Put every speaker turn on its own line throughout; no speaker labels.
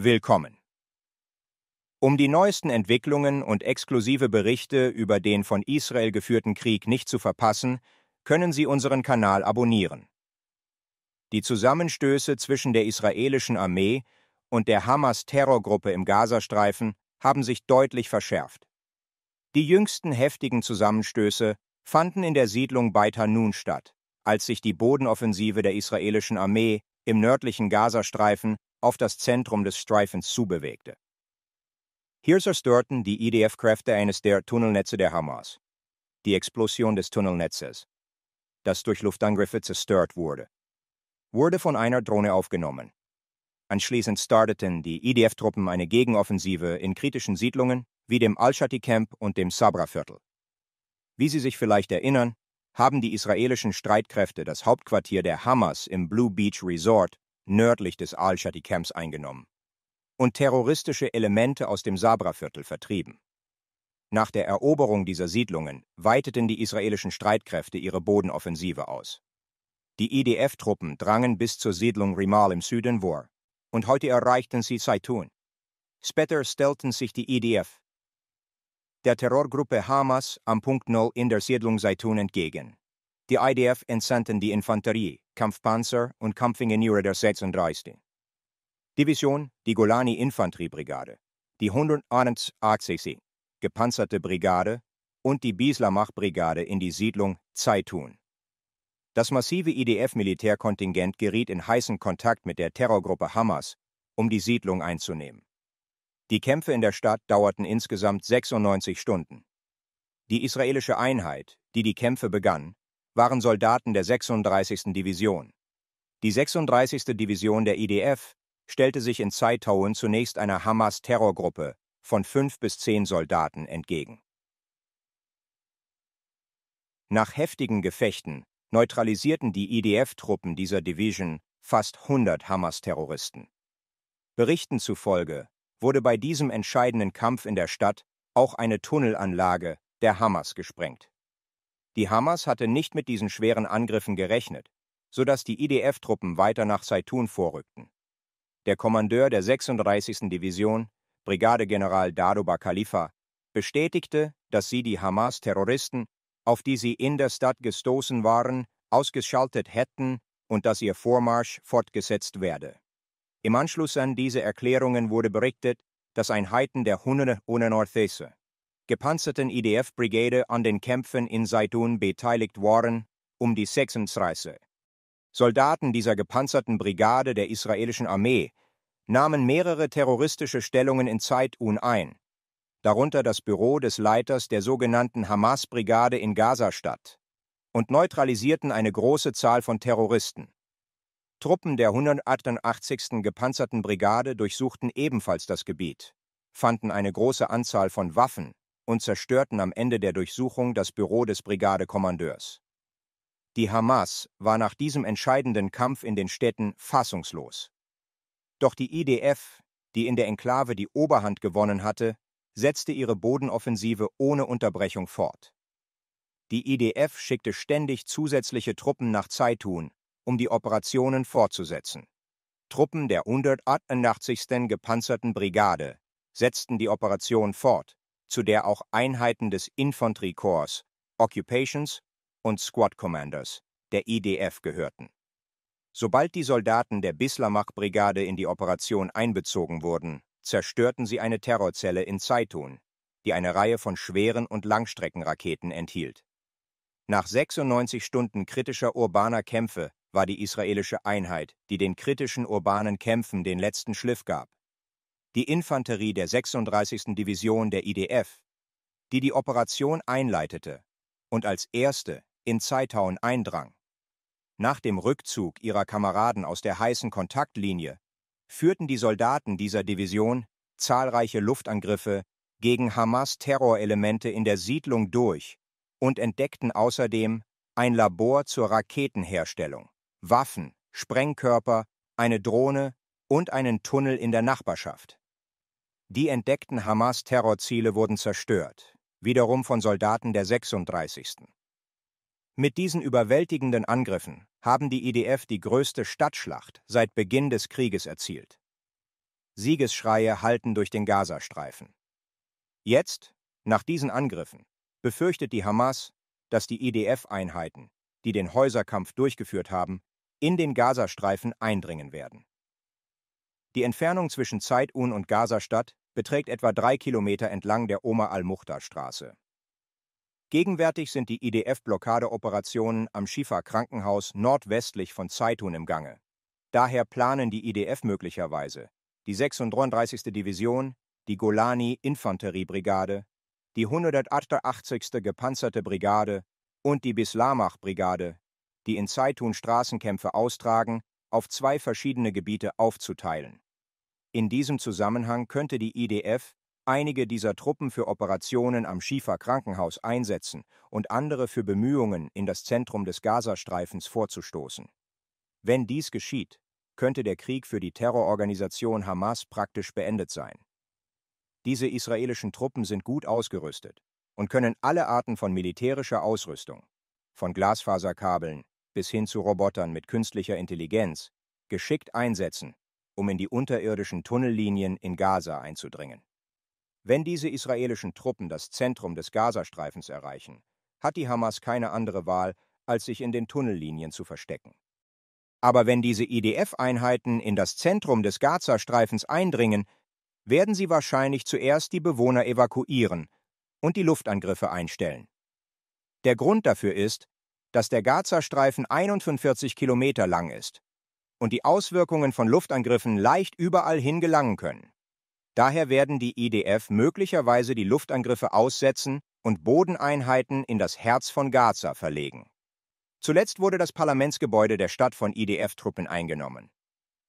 Willkommen. Um die neuesten Entwicklungen und exklusive Berichte über den von Israel geführten Krieg nicht zu verpassen, können Sie unseren Kanal abonnieren. Die Zusammenstöße zwischen der israelischen Armee und der Hamas-Terrorgruppe im Gazastreifen haben sich deutlich verschärft. Die jüngsten heftigen Zusammenstöße fanden in der Siedlung Beit Hanun statt, als sich die Bodenoffensive der israelischen Armee im nördlichen Gazastreifen auf das Zentrum des Streifens zubewegte. Hier zerstörten die IDF-Kräfte e eines der Tunnelnetze der Hamas. Die Explosion des Tunnelnetzes, das durch Luftangriffe zerstört wurde, wurde von einer Drohne aufgenommen. Anschließend starteten die IDF-Truppen e eine Gegenoffensive in kritischen Siedlungen wie dem Al-Shati-Camp und dem Sabra-Viertel. Wie Sie sich vielleicht erinnern, haben die israelischen Streitkräfte das Hauptquartier der Hamas im Blue Beach Resort nördlich des Al-Shati-Camps eingenommen und terroristische Elemente aus dem Sabra-Viertel vertrieben. Nach der Eroberung dieser Siedlungen weiteten die israelischen Streitkräfte ihre Bodenoffensive aus. Die IDF-Truppen e drangen bis zur Siedlung Rimal im Süden vor und heute erreichten sie Saitun. Später stellten sich die IDF e der Terrorgruppe Hamas am Punkt Null in der Siedlung Saitun entgegen. Die IDF entsandten die Infanterie, Kampfpanzer und Kampfingenieure der 36. Division, die Golani Infanteriebrigade, die 181. gepanzerte Brigade und die Bislamach-Brigade in die Siedlung Zeitun. Das massive IDF-Militärkontingent geriet in heißen Kontakt mit der Terrorgruppe Hamas, um die Siedlung einzunehmen. Die Kämpfe in der Stadt dauerten insgesamt 96 Stunden. Die israelische Einheit, die die Kämpfe begann, waren Soldaten der 36. Division. Die 36. Division der IDF stellte sich in Zeitauen zunächst einer Hamas-Terrorgruppe von fünf bis zehn Soldaten entgegen. Nach heftigen Gefechten neutralisierten die IDF-Truppen dieser Division fast 100 Hamas-Terroristen. Berichten zufolge wurde bei diesem entscheidenden Kampf in der Stadt auch eine Tunnelanlage der Hamas gesprengt. Die Hamas hatte nicht mit diesen schweren Angriffen gerechnet, sodass die IDF-Truppen weiter nach Saitun vorrückten. Der Kommandeur der 36. Division, Brigadegeneral Dadoba Khalifa, bestätigte, dass sie die Hamas-Terroristen, auf die sie in der Stadt gestoßen waren, ausgeschaltet hätten und dass ihr Vormarsch fortgesetzt werde. Im Anschluss an diese Erklärungen wurde berichtet, dass Einheiten der Hunde ohne Nordthese gepanzerten IDF-Brigade e an den Kämpfen in Saidun beteiligt waren, um die Sechsensreise. Soldaten dieser gepanzerten Brigade der israelischen Armee nahmen mehrere terroristische Stellungen in Zeitun ein, darunter das Büro des Leiters der sogenannten Hamas-Brigade in Gazastadt, und neutralisierten eine große Zahl von Terroristen. Truppen der 188. gepanzerten Brigade durchsuchten ebenfalls das Gebiet, fanden eine große Anzahl von Waffen und zerstörten am Ende der Durchsuchung das Büro des Brigadekommandeurs. Die Hamas war nach diesem entscheidenden Kampf in den Städten fassungslos. Doch die IDF, die in der Enklave die Oberhand gewonnen hatte, setzte ihre Bodenoffensive ohne Unterbrechung fort. Die IDF schickte ständig zusätzliche Truppen nach Zeitun, um die Operationen fortzusetzen. Truppen der 188. gepanzerten Brigade setzten die Operation fort, zu der auch Einheiten des Infanteriekorps, Occupations und Squad Commanders, der IDF, e gehörten. Sobald die Soldaten der Bislamach-Brigade in die Operation einbezogen wurden, zerstörten sie eine Terrorzelle in Zeitun, die eine Reihe von schweren und Langstreckenraketen enthielt. Nach 96 Stunden kritischer urbaner Kämpfe war die israelische Einheit, die den kritischen urbanen Kämpfen den letzten Schliff gab, die Infanterie der 36. Division der IDF, die die Operation einleitete und als erste in Zeitauen eindrang. Nach dem Rückzug ihrer Kameraden aus der heißen Kontaktlinie führten die Soldaten dieser Division zahlreiche Luftangriffe gegen Hamas-Terrorelemente in der Siedlung durch und entdeckten außerdem ein Labor zur Raketenherstellung, Waffen, Sprengkörper, eine Drohne und einen Tunnel in der Nachbarschaft. Die entdeckten Hamas-Terrorziele wurden zerstört, wiederum von Soldaten der 36. Mit diesen überwältigenden Angriffen haben die IDF e die größte Stadtschlacht seit Beginn des Krieges erzielt. Siegesschreie halten durch den Gazastreifen. Jetzt, nach diesen Angriffen, befürchtet die Hamas, dass die IDF-Einheiten, e die den Häuserkampf durchgeführt haben, in den Gazastreifen eindringen werden. Die Entfernung zwischen Zeitun und Gazastadt beträgt etwa drei Kilometer entlang der Omar al muhtar straße Gegenwärtig sind die IDF-Blockadeoperationen am Schifa-Krankenhaus nordwestlich von Zeitun im Gange. Daher planen die IDF möglicherweise die 36. Division, die Golani-Infanteriebrigade, die 188. Gepanzerte Brigade und die Bislamach-Brigade, die in Zeitun Straßenkämpfe austragen, auf zwei verschiedene Gebiete aufzuteilen. In diesem Zusammenhang könnte die IDF einige dieser Truppen für Operationen am Schifa Krankenhaus einsetzen und andere für Bemühungen, in das Zentrum des Gazastreifens vorzustoßen. Wenn dies geschieht, könnte der Krieg für die Terrororganisation Hamas praktisch beendet sein. Diese israelischen Truppen sind gut ausgerüstet und können alle Arten von militärischer Ausrüstung, von Glasfaserkabeln bis hin zu Robotern mit künstlicher Intelligenz, geschickt einsetzen um in die unterirdischen Tunnellinien in Gaza einzudringen. Wenn diese israelischen Truppen das Zentrum des Gazastreifens erreichen, hat die Hamas keine andere Wahl, als sich in den Tunnellinien zu verstecken. Aber wenn diese IDF-Einheiten e in das Zentrum des Gazastreifens eindringen, werden sie wahrscheinlich zuerst die Bewohner evakuieren und die Luftangriffe einstellen. Der Grund dafür ist, dass der Gazastreifen 41 Kilometer lang ist und die Auswirkungen von Luftangriffen leicht überall hin gelangen können. Daher werden die IDF e möglicherweise die Luftangriffe aussetzen und Bodeneinheiten in das Herz von Gaza verlegen. Zuletzt wurde das Parlamentsgebäude der Stadt von IDF-Truppen e eingenommen.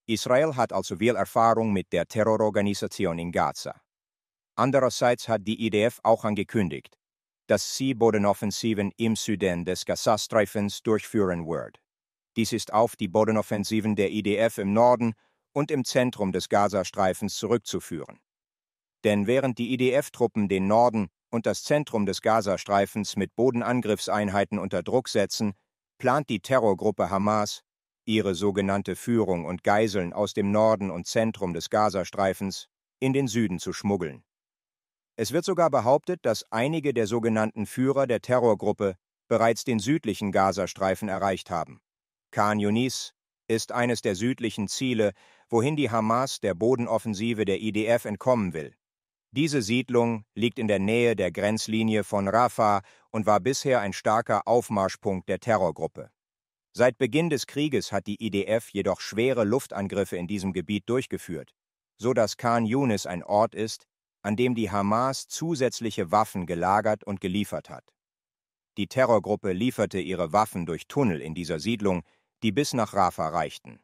Israel hat also viel Erfahrung mit der Terrororganisation in Gaza. Andererseits hat die IDF e auch angekündigt, dass sie Bodenoffensiven im Süden des Gazastreifens durchführen wird. Dies ist auf die Bodenoffensiven der IDF im Norden und im Zentrum des Gazastreifens zurückzuführen. Denn während die IDF-Truppen den Norden und das Zentrum des Gazastreifens mit Bodenangriffseinheiten unter Druck setzen, plant die Terrorgruppe Hamas, ihre sogenannte Führung und Geiseln aus dem Norden und Zentrum des Gazastreifens in den Süden zu schmuggeln. Es wird sogar behauptet, dass einige der sogenannten Führer der Terrorgruppe bereits den südlichen Gazastreifen erreicht haben. Khan Yunis ist eines der südlichen Ziele, wohin die Hamas der Bodenoffensive der IDF entkommen will. Diese Siedlung liegt in der Nähe der Grenzlinie von Rafah und war bisher ein starker Aufmarschpunkt der Terrorgruppe. Seit Beginn des Krieges hat die IDF jedoch schwere Luftangriffe in diesem Gebiet durchgeführt, so dass Khan Yunis ein Ort ist, an dem die Hamas zusätzliche Waffen gelagert und geliefert hat. Die Terrorgruppe lieferte ihre Waffen durch Tunnel in dieser Siedlung, die bis nach Rafah reichten.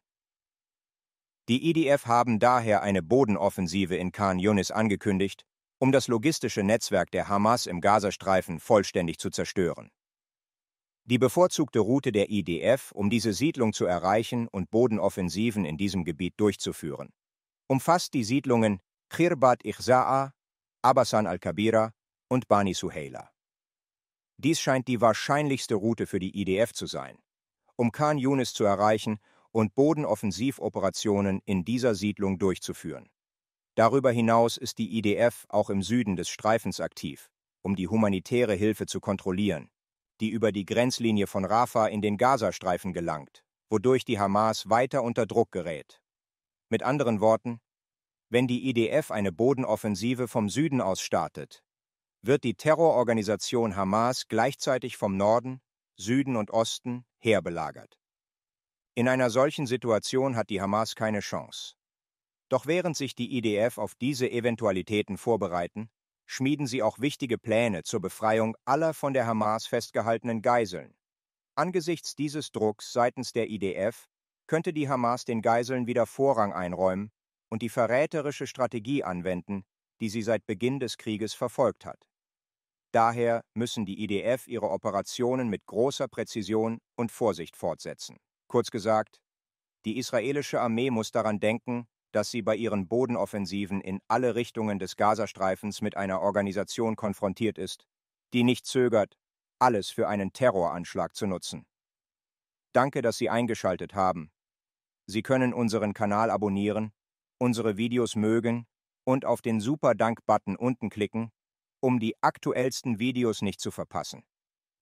Die IDF e haben daher eine Bodenoffensive in Khan Yunis angekündigt, um das logistische Netzwerk der Hamas im Gazastreifen vollständig zu zerstören. Die bevorzugte Route der IDF, e um diese Siedlung zu erreichen und Bodenoffensiven in diesem Gebiet durchzuführen, umfasst die Siedlungen Khirbat Ichza'a, Abbasan al-Kabira und Bani Suheila. Dies scheint die wahrscheinlichste Route für die IDF e zu sein um Khan Yunis zu erreichen und Bodenoffensivoperationen in dieser Siedlung durchzuführen. Darüber hinaus ist die IDF auch im Süden des Streifens aktiv, um die humanitäre Hilfe zu kontrollieren, die über die Grenzlinie von Rafah in den Gazastreifen gelangt, wodurch die Hamas weiter unter Druck gerät. Mit anderen Worten, wenn die IDF eine Bodenoffensive vom Süden aus startet, wird die Terrororganisation Hamas gleichzeitig vom Norden Süden und Osten, herbelagert. In einer solchen Situation hat die Hamas keine Chance. Doch während sich die IDF auf diese Eventualitäten vorbereiten, schmieden sie auch wichtige Pläne zur Befreiung aller von der Hamas festgehaltenen Geiseln. Angesichts dieses Drucks seitens der IDF könnte die Hamas den Geiseln wieder Vorrang einräumen und die verräterische Strategie anwenden, die sie seit Beginn des Krieges verfolgt hat. Daher müssen die IDF e ihre Operationen mit großer Präzision und Vorsicht fortsetzen. Kurz gesagt, die israelische Armee muss daran denken, dass sie bei ihren Bodenoffensiven in alle Richtungen des Gazastreifens mit einer Organisation konfrontiert ist, die nicht zögert, alles für einen Terroranschlag zu nutzen. Danke, dass Sie eingeschaltet haben. Sie können unseren Kanal abonnieren, unsere Videos mögen und auf den Super Dank-Button unten klicken, um die aktuellsten Videos nicht zu verpassen,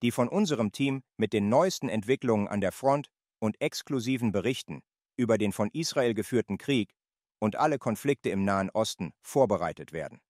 die von unserem Team mit den neuesten Entwicklungen an der Front und exklusiven Berichten über den von Israel geführten Krieg und alle Konflikte im Nahen Osten vorbereitet werden.